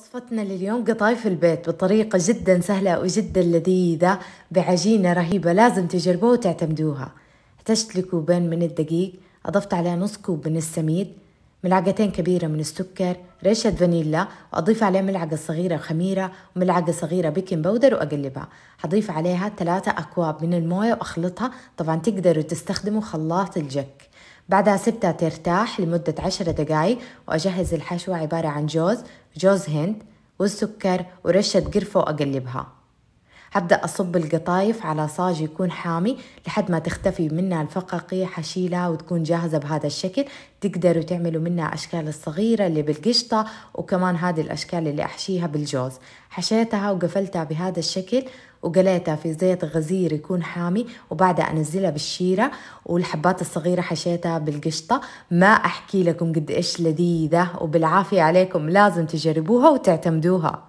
وصفتنا لليوم قطايف البيت بطريقة جدا سهلة وجدا لذيذة بعجينة رهيبة لازم تجربوها وتعتمدوها احتجت لكوبين من الدقيق أضفت عليه نص كوب من السميد ملعقتين كبيرة من السكر رشة فانيلا وأضيف عليها ملعقة صغيرة خميرة وملعقة صغيرة بيكنج بودر وأقلبها حضيف عليها ثلاثة أكواب من الموية وأخلطها طبعا تقدروا تستخدموا خلاط الجك بعدها سبتها ترتاح لمدة عشر دقايق وأجهز الحشوة عبارة عن جوز جوز هند والسكر ورشة قرفة وأقلبها حبدأ أصب القطايف على صاج يكون حامي لحد ما تختفي منها الفقاقيع حشيلها وتكون جاهزة بهذا الشكل تقدروا تعملوا منها أشكال الصغيرة اللي بالقشطة وكمان هذه الأشكال اللي أحشيها بالجوز حشيتها وقفلتها بهذا الشكل وقليتها في زيت غزير يكون حامي وبعدها انزلها بالشيره والحبات الصغيره حشيتها بالقشطه ما احكي لكم قد ايش لذيذه وبالعافيه عليكم لازم تجربوها وتعتمدوها